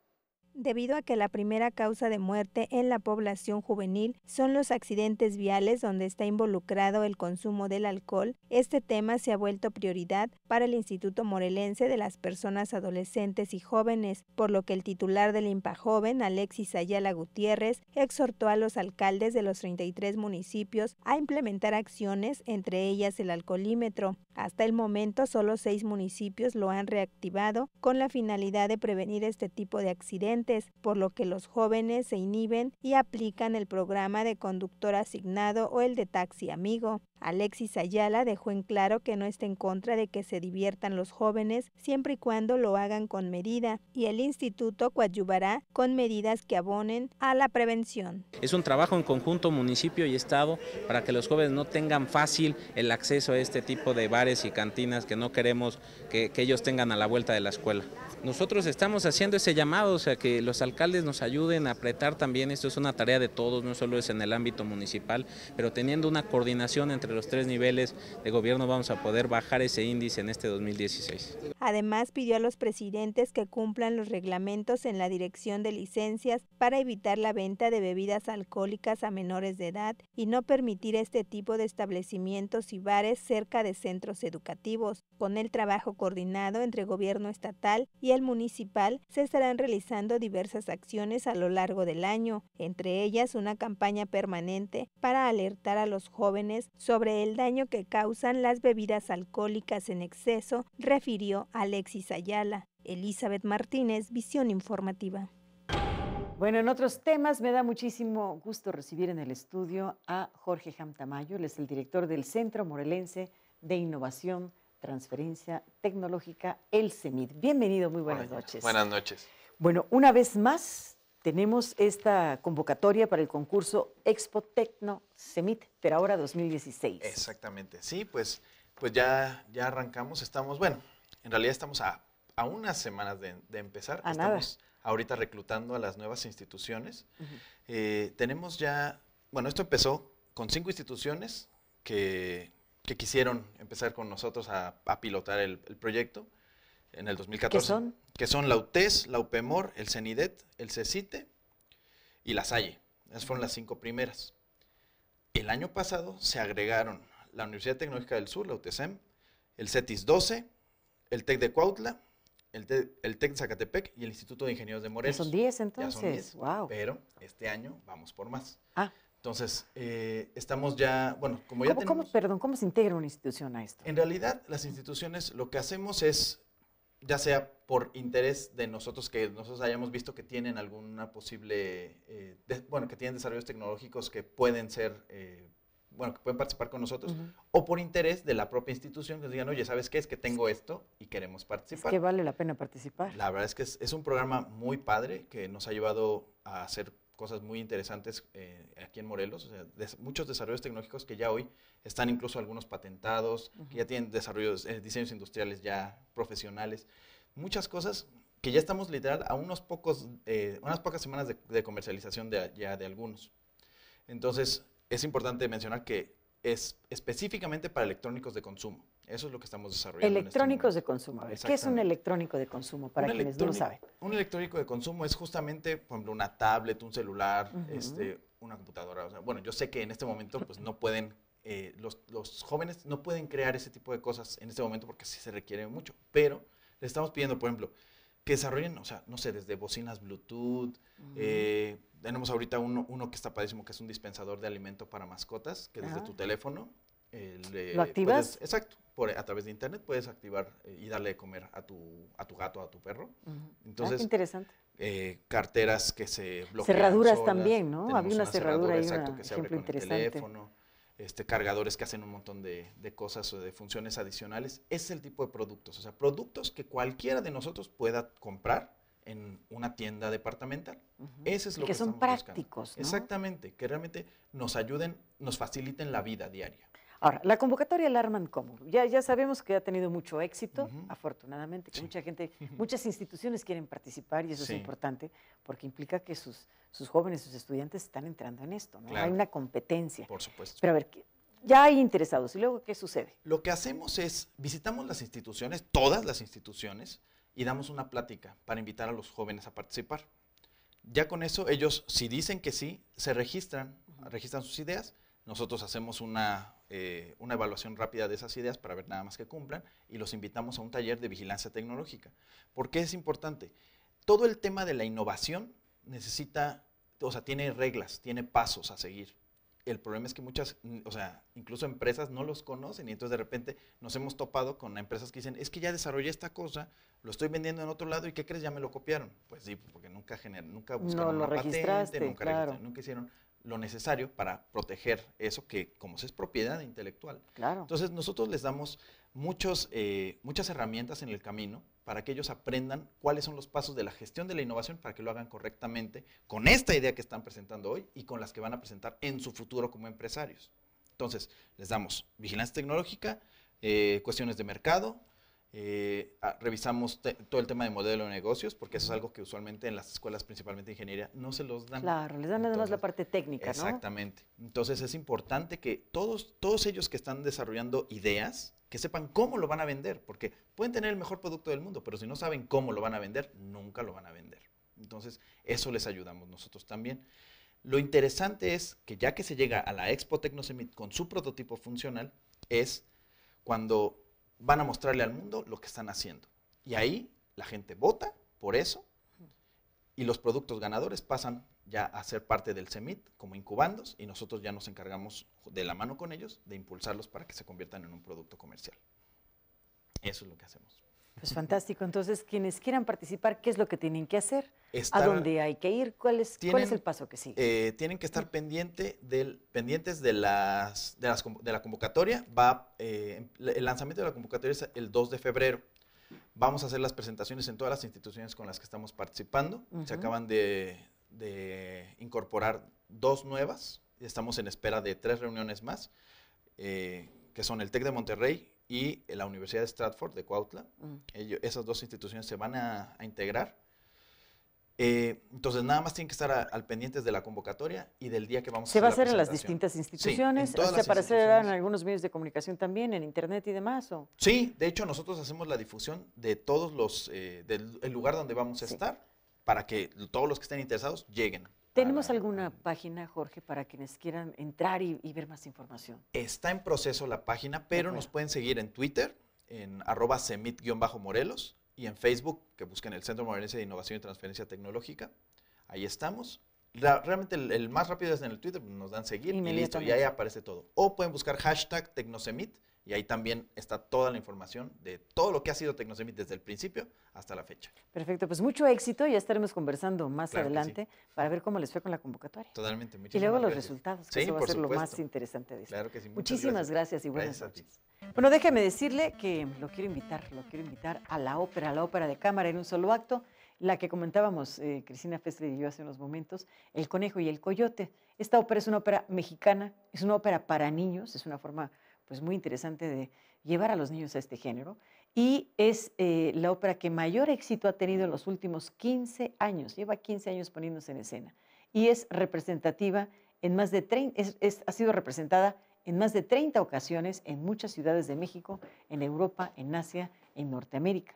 Speaker 6: Debido a que la primera causa de muerte en la población juvenil son los accidentes viales donde está involucrado el consumo del alcohol, este tema se ha vuelto prioridad para el Instituto Morelense de las Personas Adolescentes y Jóvenes, por lo que el titular del Joven, Alexis Ayala Gutiérrez, exhortó a los alcaldes de los 33 municipios a implementar acciones, entre ellas el alcoholímetro. Hasta el momento, solo seis municipios lo han reactivado con la finalidad de prevenir este tipo de accidentes por lo que los jóvenes se inhiben y aplican el programa de conductor asignado o el de taxi amigo. Alexis Ayala dejó en claro que no está en contra de que se diviertan los jóvenes siempre y cuando lo hagan con medida y el instituto coadyuvará con medidas que abonen a la prevención.
Speaker 8: Es un trabajo en conjunto municipio y estado para que los jóvenes no tengan fácil el acceso a este tipo de bares y cantinas que no queremos que, ellos tengan a la vuelta de la escuela. Nosotros estamos haciendo ese llamado, o sea, que los alcaldes nos ayuden a apretar también, esto es una tarea de todos, no solo es en el ámbito municipal, pero teniendo una coordinación entre los tres niveles de gobierno vamos a poder bajar ese índice en este 2016.
Speaker 6: Además, pidió a los presidentes que cumplan los reglamentos en la dirección de licencias para evitar la venta de bebidas alcohólicas a menores de edad y no permitir este tipo de establecimientos y bares cerca de centros educativos. Con el trabajo coordinado entre gobierno estatal y el municipal, se estarán realizando diversas acciones a lo largo del año, entre ellas una campaña permanente para alertar a los jóvenes sobre sobre el daño que causan las bebidas alcohólicas en exceso, refirió Alexis Ayala. Elizabeth Martínez, Visión Informativa.
Speaker 3: Bueno, en otros temas me da muchísimo gusto recibir en el estudio a Jorge Jamtamayo, él es el director del Centro Morelense de Innovación, Transferencia Tecnológica, el CEMID. Bienvenido, muy buenas noches. Buenas noches. Bueno, una vez más tenemos esta convocatoria para el concurso Expo Tecno Semit, pero ahora 2016. Exactamente,
Speaker 15: sí, pues, pues ya, ya arrancamos, estamos, bueno, en realidad estamos a, unas semanas de, empezar, estamos ahorita reclutando a las nuevas instituciones. Eh, tenemos ya, bueno, esto empezó con cinco instituciones que, quisieron empezar con nosotros a, pilotar el proyecto en el 2014. ¿Qué son? Que son la UTES, la UPEMOR, el CENIDET, el CECITE y la SALLE. Esas fueron las cinco primeras. El año pasado se agregaron la Universidad Tecnológica del Sur, la UTSEM, el CETIS 12, el TEC de Cuautla, el, TEC de Zacatepec y el Instituto de Ingenieros de Morelos. son 10 entonces, Pero este año vamos por más. Ah. Entonces, eh, estamos ya, bueno, como ya tenemos... ¿cómo,
Speaker 3: perdón, ¿cómo se integra una institución a esto?
Speaker 15: En realidad, las instituciones lo que hacemos es ya sea por interés de nosotros que nosotros hayamos visto que tienen alguna posible, eh, bueno, que tienen desarrollos tecnológicos que pueden ser, eh, bueno, que pueden participar con nosotros, o por interés de la propia institución que nos digan, oye, ¿sabes qué? Es que tengo esto y queremos participar. Es que vale la
Speaker 3: pena participar.
Speaker 15: La verdad es que es, es un programa muy padre que nos ha llevado a hacer cosas muy interesantes eh, aquí en Morelos, muchos desarrollos tecnológicos que ya hoy están incluso algunos patentados, que ya tienen desarrollos, eh, diseños industriales ya profesionales, muchas cosas que ya estamos literal a unos pocos, eh, unas pocas semanas de, comercialización de, ya de algunos. Entonces, es importante mencionar que es específicamente para electrónicos de consumo. Eso es lo que estamos desarrollando. Este
Speaker 3: Electrónicos de consumo. ¿Qué es un electrónico de consumo para quienes no lo saben?
Speaker 15: Un electrónico de consumo es justamente, por ejemplo, una tablet, un celular, este, una computadora. bueno, yo sé que en este momento pues no pueden eh, los, jóvenes no pueden crear ese tipo de cosas en este momento porque sí se requiere mucho, pero le estamos pidiendo, por ejemplo, que desarrollen, o sea, no sé, desde bocinas Bluetooth, eh, tenemos ahorita uno, uno, que está padrísimo, que es un dispensador de alimento para mascotas, que desde ah. tu teléfono... Eh, ¿Lo activas? exacto, a través de internet puedes activar eh, y darle de comer a tu, a tu gato, a tu perro. Ah, Entonces, interesante. Eh, carteras que se bloquean. Cerraduras también, ¿no? Había una, cerradura, exacto, que se el teléfono. Este, cargadores que hacen un montón de, cosas o de funciones adicionales. es el tipo de productos, o sea, productos que cualquiera de nosotros pueda comprar en una tienda departamental. es lo que, son prácticos. Exactamente, que realmente nos ayuden, nos faciliten la vida diaria.
Speaker 3: Ahora, la convocatoria Alarman cómo? Ya, ya sabemos que ha tenido mucho éxito, afortunadamente, que mucha gente, *laughs* muchas instituciones quieren participar y eso es importante porque implica que sus, jóvenes, sus estudiantes están entrando en esto, Hay una competencia. Por supuesto. Pero a ver, ya hay interesados. ¿Y luego qué sucede?
Speaker 15: Lo que hacemos es visitamos las instituciones, todas las instituciones, y damos una plática para invitar a los jóvenes a participar. Ya con eso, ellos, si dicen que sí, se registran, registran sus ideas. Nosotros hacemos una, eh, una evaluación rápida de esas ideas para ver nada más que cumplan y los invitamos a un taller de vigilancia tecnológica. ¿Por qué es importante? Todo el tema de la innovación necesita, o sea, tiene reglas, tiene pasos a seguir. El problema es que muchas, mm, o sea, incluso empresas no los conocen y entonces de repente nos hemos topado con empresas que dicen, es que ya desarrollé esta cosa, lo estoy vendiendo en otro lado y ¿qué crees? Ya me lo copiaron. Pues sí, porque nunca, gener, nunca buscaron no, patente, claro. nunca hicieron lo necesario para proteger eso que, como se es propiedad intelectual. Claro. Entonces, nosotros les damos muchos, eh, muchas herramientas en el camino para que ellos aprendan cuáles son los pasos de la gestión de la innovación para que lo hagan correctamente con esta idea que están presentando hoy y con las que van a presentar en su futuro como empresarios. Entonces, les damos vigilancia tecnológica, eh, cuestiones de mercado, eh, ah, revisamos todo el tema de modelo de negocios, porque eso es algo que usualmente en las escuelas, principalmente de ingeniería,
Speaker 3: no se los dan. Claro, les dan además la parte técnica, exactamente.
Speaker 15: Entonces es importante que todos, todos ellos que están desarrollando ideas, que sepan cómo lo van a vender, porque pueden tener el mejor producto del mundo, pero si no saben cómo lo van a vender, nunca lo van a vender. Entonces, eso les ayudamos nosotros también. Lo interesante es que ya que se llega a la Expo Tecnosemit con su prototipo funcional, es cuando van a mostrarle al mundo lo que están haciendo. Y ahí la gente vota por eso y los productos ganadores pasan ya a ser parte del CEMIT como incubandos y nosotros ya nos encargamos de la mano con ellos de impulsarlos para que se conviertan en un producto comercial. Eso es lo que hacemos.
Speaker 3: Pues fantástico. Entonces, quienes quieran participar, ¿qué es lo que tienen que hacer? ¿A dónde hay que ir? ¿Cuál es, cuál es el
Speaker 15: paso que sigue? Eh, tienen que estar pendiente del, pendientes de, las, de, la convocatoria. Va, eh, em, el lanzamiento de la convocatoria es el 2 de febrero. Vamos a hacer las presentaciones en todas las instituciones con las que estamos participando. Se acaban de, incorporar dos nuevas. Estamos en espera de tres reuniones más, eh, que son el TEC de Monterrey, y la Universidad de Stratford de Cuautla. Mm. Ellos, esas dos instituciones se van a, integrar. Eh, entonces, nada más tienen que estar al pendientes de la convocatoria y del día que vamos a hacer. Se va a hacer en las distintas instituciones, sí, se aparecerá
Speaker 3: en algunos medios de comunicación también, en internet y demás. ¿o?
Speaker 15: Sí, de hecho, nosotros hacemos la difusión de todos los, eh, del lugar donde vamos a estar para que todos los que estén interesados lleguen.
Speaker 3: ¿Tenemos alguna página, Jorge, para quienes quieran entrar y, ver más información?
Speaker 15: Está en proceso la página, pero nos pueden seguir en Twitter, en arroba semit-morelos, y en Facebook, que busquen el Centro Morelense de Innovación y Transferencia Tecnológica. Ahí estamos. realmente el, más rápido es en el Twitter, pues nos dan seguir y listo, y ahí aparece todo. O pueden buscar hashtag Tecnosemit y ahí también está toda la información de todo lo que ha sido Tecnosemit desde el principio hasta la fecha.
Speaker 3: Perfecto, pues mucho éxito. Ya estaremos conversando más adelante para ver cómo les fue con la convocatoria. Totalmente, muchísimas gracias. Y luego los resultados, que eso va a ser lo más interesante de eso. Claro que sí. Muchísimas gracias, gracias y buenas Bueno, déjeme decirle que lo quiero invitar, lo quiero invitar a la ópera, a la ópera de cámara en un solo acto la que comentábamos eh, Cristina Festre, y yo hace unos momentos, El conejo y el coyote. Esta ópera es una ópera mexicana, es una ópera para niños, es una forma pues muy interesante de llevar a los niños a este género. Y es eh, la ópera que mayor éxito ha tenido en los últimos 15 años. Lleva 15 años poniéndose en escena. Y es representativa en más de 30, ha sido representada en más de 30 ocasiones en muchas ciudades de México, en Europa, en Asia, en Norteamérica.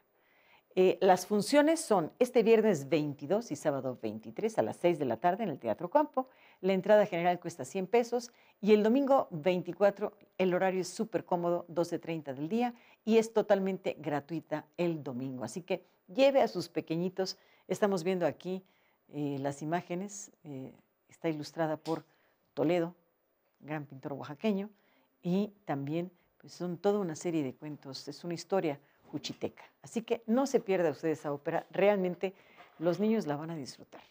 Speaker 3: Eh, las funciones son este viernes 22 y sábado 23 a las 6 de la tarde en el Teatro Campo. La entrada general cuesta 100 pesos y el domingo 24 el horario es súper cómodo, 12.30 del día y es totalmente gratuita el domingo. Así que lleve a sus pequeñitos. Estamos viendo aquí eh, las imágenes. Eh, está ilustrada por Toledo, gran pintor oaxaqueño, y también pues, son toda una serie de cuentos. Es una historia Así que no se pierda usted esa ópera, realmente los niños la van a disfrutar.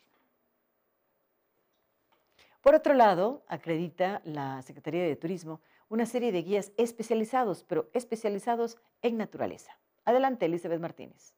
Speaker 3: Por otro lado, acredita la Secretaría de Turismo una serie de guías especializados, pero especializados en naturaleza. Adelante, Elizabeth Martínez.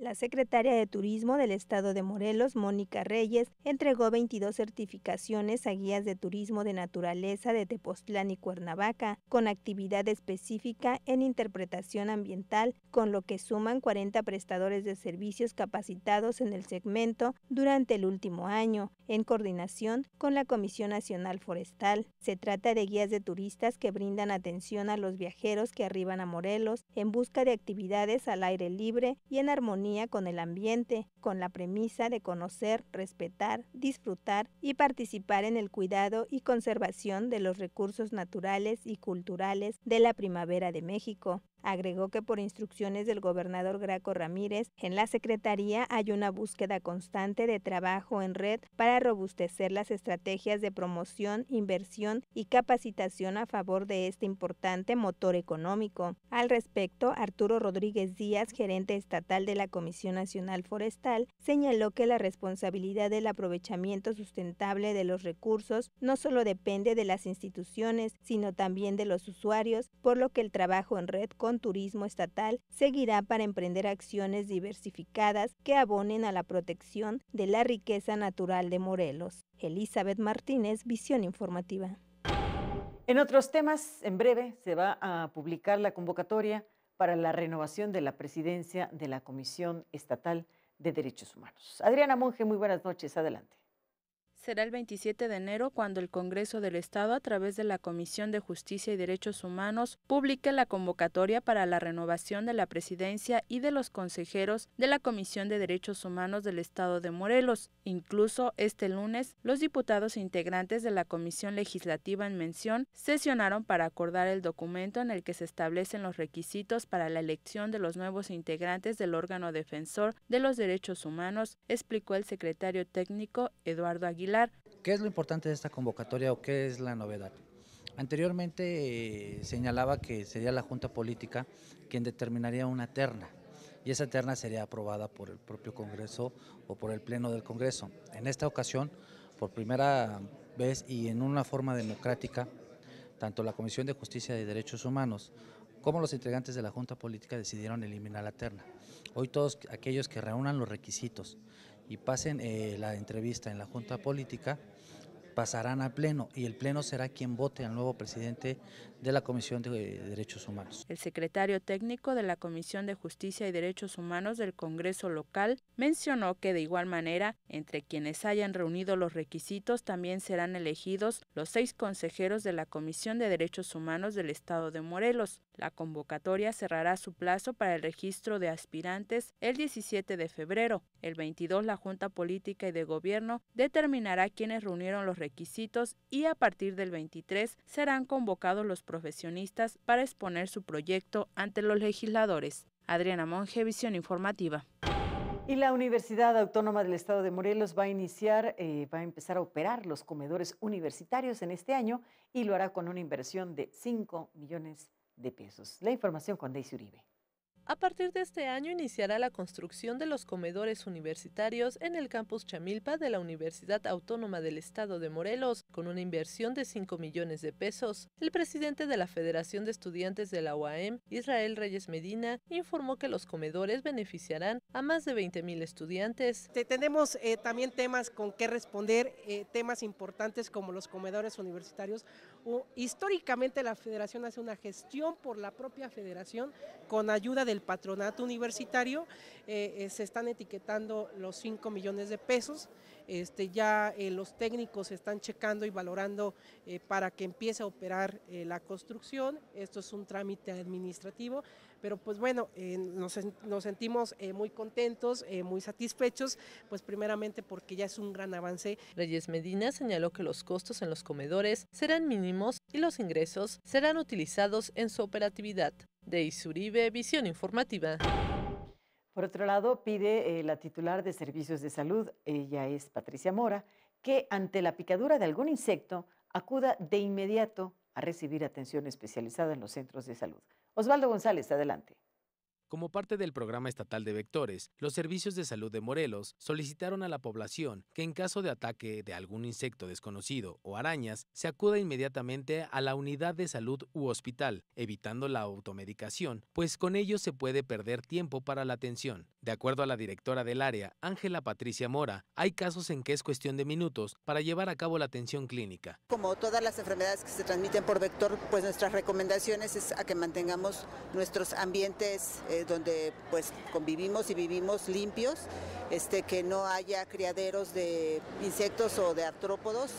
Speaker 6: La secretaria de Turismo del Estado de Morelos, Mónica Reyes, entregó 22 certificaciones a guías de turismo de naturaleza de Tepoztlán y Cuernavaca, con actividad específica en interpretación ambiental, con lo que suman 40 prestadores de servicios capacitados en el segmento durante el último año, en coordinación con la Comisión Nacional Forestal. Se trata de guías de turistas que brindan atención a los viajeros que arriban a Morelos en busca de actividades al aire libre y en armonía con el ambiente, con la premisa de conocer, respetar, disfrutar y participar en el cuidado y conservación de los recursos naturales y culturales de la primavera de México, Agregó que por instrucciones del gobernador Graco Ramírez, en la Secretaría hay una búsqueda constante de trabajo en red para robustecer las estrategias de promoción, inversión y capacitación a favor de este importante motor económico. Al respecto, Arturo Rodríguez Díaz, gerente estatal de la Comisión Nacional Forestal, señaló que la responsabilidad del aprovechamiento sustentable de los recursos no solo depende de las instituciones, sino también de los usuarios, por lo que el trabajo en red con turismo estatal seguirá para emprender acciones diversificadas que abonen a la protección de la riqueza natural de Morelos. Elizabeth Martínez, Visión Informativa.
Speaker 3: En otros temas, en breve se va a publicar la convocatoria para la renovación de la presidencia de la Comisión Estatal de Derechos Humanos. Adriana Monge, muy buenas noches, adelante. Será el 27
Speaker 16: de enero cuando el Congreso del Estado, a través de la Comisión de Justicia y Derechos Humanos, publique la convocatoria para la renovación de la presidencia y de los consejeros de la Comisión de Derechos Humanos del Estado de Morelos. Incluso este lunes, los diputados e integrantes de la Comisión Legislativa en mención sesionaron para acordar el documento en el que se establecen los requisitos para la elección de los nuevos integrantes del órgano defensor de los derechos humanos, explicó el secretario técnico Eduardo Aguilar.
Speaker 8: ¿Qué es lo importante de esta convocatoria o qué es la novedad? Anteriormente eh, señalaba que sería la Junta Política quien determinaría una terna y esa terna sería aprobada por el propio Congreso o por el Pleno del Congreso. En esta ocasión, por primera vez y en una forma democrática, tanto la Comisión de Justicia y Derechos Humanos como los integrantes de la Junta Política decidieron eliminar la terna. Hoy todos aquellos que reúnan los requisitos y pasen eh, la entrevista en la Junta Política, pasarán al Pleno y el Pleno será quien vote al nuevo presidente de la Comisión de eh, Derechos Humanos.
Speaker 16: El secretario técnico de la Comisión de Justicia y Derechos Humanos del Congreso local mencionó que de igual manera, entre quienes hayan reunido los requisitos también serán elegidos los seis consejeros de la Comisión de Derechos Humanos del Estado de Morelos, la convocatoria cerrará su plazo para el registro de aspirantes el 17 de febrero. El 22 la Junta Política y de Gobierno determinará quienes reunieron los requisitos y a partir del 23 serán convocados los profesionistas para exponer su proyecto ante los legisladores. Adriana Monge, Visión Informativa.
Speaker 3: Y la Universidad Autónoma del Estado de Morelos va a iniciar, eh, va a empezar a operar los comedores universitarios en este año y lo hará con una inversión de 5 millones de pesos. La información con Daisy Uribe.
Speaker 9: A partir de este año iniciará la construcción de los comedores universitarios en el campus Chamilpa de la Universidad Autónoma del Estado de Morelos, con una inversión de 5 millones de pesos, el presidente de la Federación de Estudiantes de la UAM, Israel Reyes Medina, informó que los comedores beneficiarán a más de 20
Speaker 17: mil estudiantes. Tenemos eh, también temas con que responder, eh, temas importantes como los comedores universitarios. históricamente la federación hace una gestión por la propia federación con ayuda del patronato universitario. Eh, se están etiquetando los 5 millones de pesos. Este, ya eh, los técnicos están checando y valorando eh, para que empiece a operar eh, la construcción. Esto es un trámite administrativo, pero pues bueno, nos, sentimos muy contentos, muy satisfechos, pues primeramente porque ya es un gran avance. Reyes Medina señaló que
Speaker 9: los costos en los comedores serán mínimos y los ingresos serán utilizados en su operatividad. De Isuribe, Visión Informativa. Por otro lado, pide
Speaker 3: eh, la titular de Servicios de Salud, ella es Patricia Mora, que ante la picadura de algún insecto acuda de inmediato a recibir atención especializada en los centros de salud. Osvaldo González, adelante.
Speaker 8: Como parte del programa estatal de vectores, los servicios de salud de Morelos solicitaron a la población que en caso de ataque de algún insecto desconocido o arañas, se acuda inmediatamente a la unidad de salud u hospital, evitando la automedicación, pues con ello se puede perder tiempo para la atención. De acuerdo a la directora del área, Ángela Patricia Mora, hay casos en que es cuestión de minutos para llevar a cabo la atención clínica.
Speaker 18: Como todas las enfermedades que se transmiten por vector, pues nuestras recomendaciones es a que mantengamos nuestros ambientes eh, eh, donde pues convivimos y vivimos limpios, este, que no haya criaderos de insectos o de artrópodos.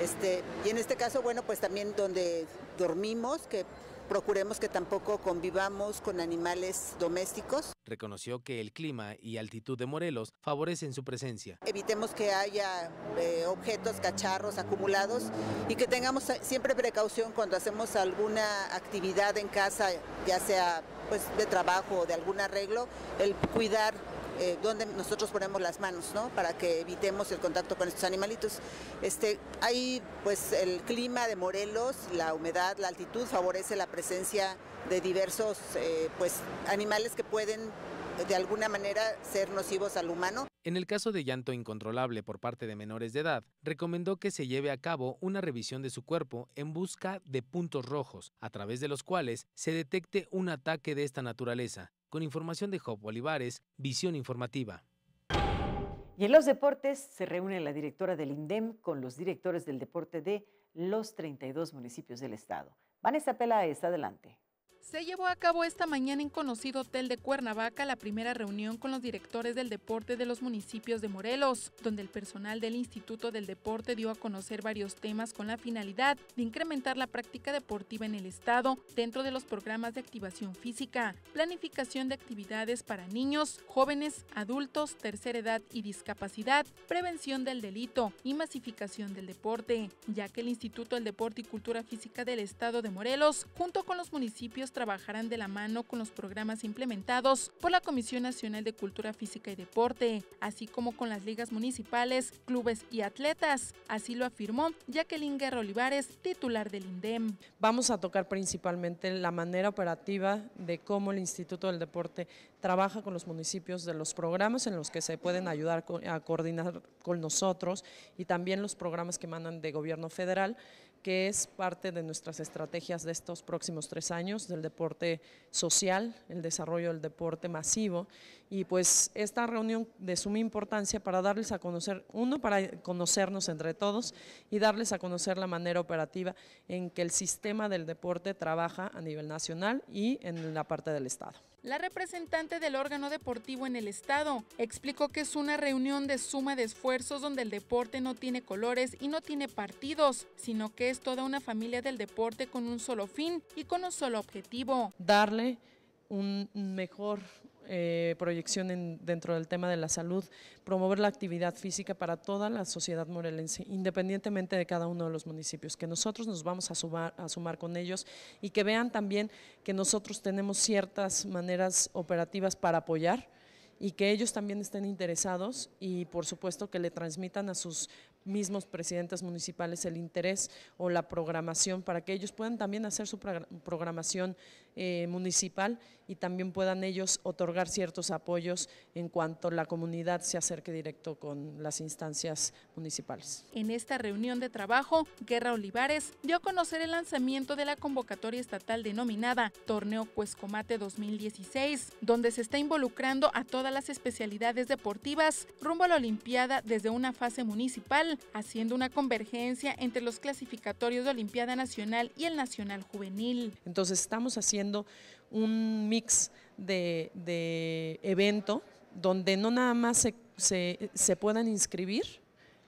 Speaker 18: Este, y en este caso, bueno, pues también donde dormimos, que procuremos que tampoco convivamos con animales domésticos.
Speaker 8: Reconoció que el clima y altitud de Morelos favorecen su presencia.
Speaker 18: Evitemos que haya eh, objetos, cacharros acumulados y que tengamos siempre precaución cuando hacemos alguna actividad en casa, ya sea pues de trabajo o de algún arreglo, el cuidar eh, donde nosotros ponemos las manos, Para que evitemos el contacto con estos animalitos. Este, ahí, pues, el clima de Morelos, la humedad, la altitud favorece la presencia de diversos, eh, pues, animales que pueden de alguna manera ser nocivos al humano.
Speaker 8: En el caso de llanto incontrolable por parte de menores de edad, recomendó que se lleve a cabo una revisión de su cuerpo en busca de puntos rojos, a través de los cuales se detecte un ataque de esta naturaleza, con información de Job Olivares, Visión Informativa.
Speaker 3: Y en los deportes se reúne la directora del INDEM con los directores del deporte de los 32 municipios del estado. Vanessa Pelaes, adelante.
Speaker 14: Se llevó a cabo esta mañana en conocido hotel de Cuernavaca la primera reunión con los directores del deporte de los municipios de Morelos, donde el personal del Instituto del Deporte dio a conocer varios temas con la finalidad de incrementar la práctica deportiva en el estado dentro de los programas de activación física, planificación de actividades para niños, jóvenes, adultos, tercera edad y discapacidad, prevención del delito y masificación del deporte, ya que el Instituto del Deporte y Cultura Física del estado de Morelos, junto con los municipios trabajarán de la mano con los programas implementados por la Comisión Nacional de Cultura Física y Deporte, así como con las ligas municipales, clubes y atletas. Así lo afirmó Jacqueline Guerra Olivares, titular del INDEM.
Speaker 17: Vamos a tocar principalmente la manera operativa de cómo el Instituto del Deporte trabaja con los municipios de los programas en los que se pueden ayudar a coordinar con nosotros y también los programas que mandan de gobierno federal que es parte de nuestras estrategias de estos próximos tres años, del deporte social, el desarrollo del deporte masivo. Y pues esta reunión de suma importancia para darles a conocer, uno, para conocernos entre todos y darles a conocer la manera operativa en que el sistema del deporte trabaja a nivel nacional y en la parte del Estado.
Speaker 14: La representante del órgano deportivo en el Estado explicó que es una reunión de suma de esfuerzos donde el deporte no tiene colores y no tiene partidos, sino que es toda una familia del deporte con un solo fin y con un solo objetivo.
Speaker 17: Darle un mejor eh, proyección dentro del tema de la salud, promover la actividad física para toda la sociedad morelense, independientemente de cada uno de los municipios, que nosotros nos vamos a sumar con ellos y que vean también que nosotros tenemos ciertas maneras operativas para apoyar y que ellos también estén interesados y por supuesto que le transmitan a sus mismos presidentes municipales el interés o la programación para que ellos puedan también hacer su programación eh, municipal y también puedan ellos otorgar ciertos apoyos en cuanto la comunidad se acerque directo con las instancias municipales.
Speaker 14: En esta reunión de trabajo, Guerra Olivares dio a conocer el lanzamiento de la convocatoria estatal denominada Torneo Cuescomate 2016, donde se está involucrando a todas las especialidades deportivas rumbo a la Olimpiada desde una fase municipal, haciendo una convergencia
Speaker 17: entre los clasificatorios de Olimpiada Nacional y el Nacional Juvenil. Entonces estamos haciendo un mix de, evento donde no nada más se, puedan inscribir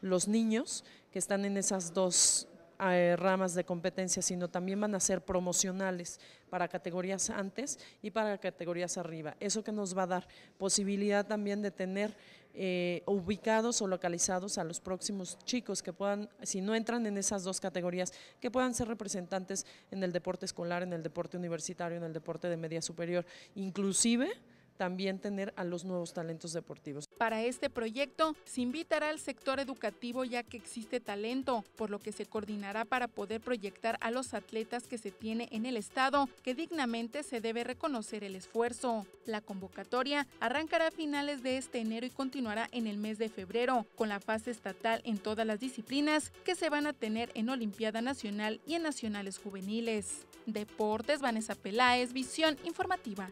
Speaker 17: los niños que están en esas dos eh, ramas de competencia, sino también van a ser promocionales para categorías antes y para categorías arriba. Eso que nos va a dar posibilidad también de tener eh, ubicados o localizados a los próximos chicos que puedan, si no entran en esas dos categorías, que puedan ser representantes en el deporte escolar, en el deporte universitario, en el deporte de media superior, inclusive también tener a los nuevos talentos deportivos.
Speaker 14: Para este proyecto se invitará al sector educativo ya que existe talento, por lo que se coordinará para poder proyectar a los atletas que se tiene en el estado, que dignamente se debe reconocer el esfuerzo. La convocatoria arrancará a finales de este enero y continuará en el mes de febrero, con la fase estatal en todas las disciplinas que se van a tener en Olimpiada Nacional y en Nacionales Juveniles. Deportes Vanessa Peláez, Visión Informativa.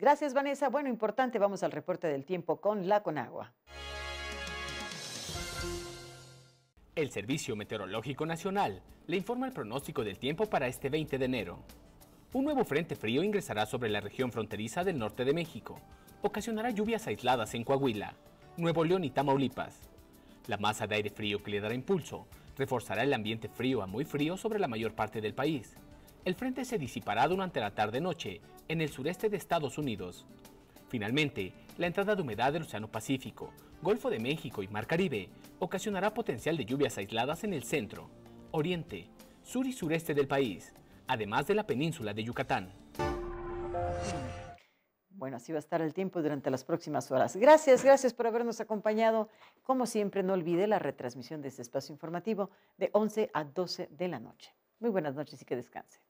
Speaker 3: Gracias, Vanessa. Bueno, importante, vamos al reporte del tiempo con la
Speaker 8: Conagua. El Servicio Meteorológico Nacional le informa el pronóstico del tiempo para este 20 de enero. Un nuevo frente frío ingresará sobre la región fronteriza del norte de México. Ocasionará lluvias aisladas en Coahuila, Nuevo León y Tamaulipas. La masa de aire frío que le dará impulso reforzará el ambiente frío a muy frío sobre la mayor parte del país. El frente se disipará durante la tarde-noche en el sureste de Estados Unidos. Finalmente, la entrada de humedad del Océano Pacífico, Golfo de México y Mar Caribe ocasionará potencial de lluvias aisladas en el centro, oriente, sur y sureste del país, además de la península de Yucatán.
Speaker 3: Bueno, así va a estar el tiempo durante las próximas horas. Gracias, gracias por habernos acompañado. Como siempre, no olvide la retransmisión de este espacio informativo de 11 a 12 de la noche. Muy buenas noches y que descanse.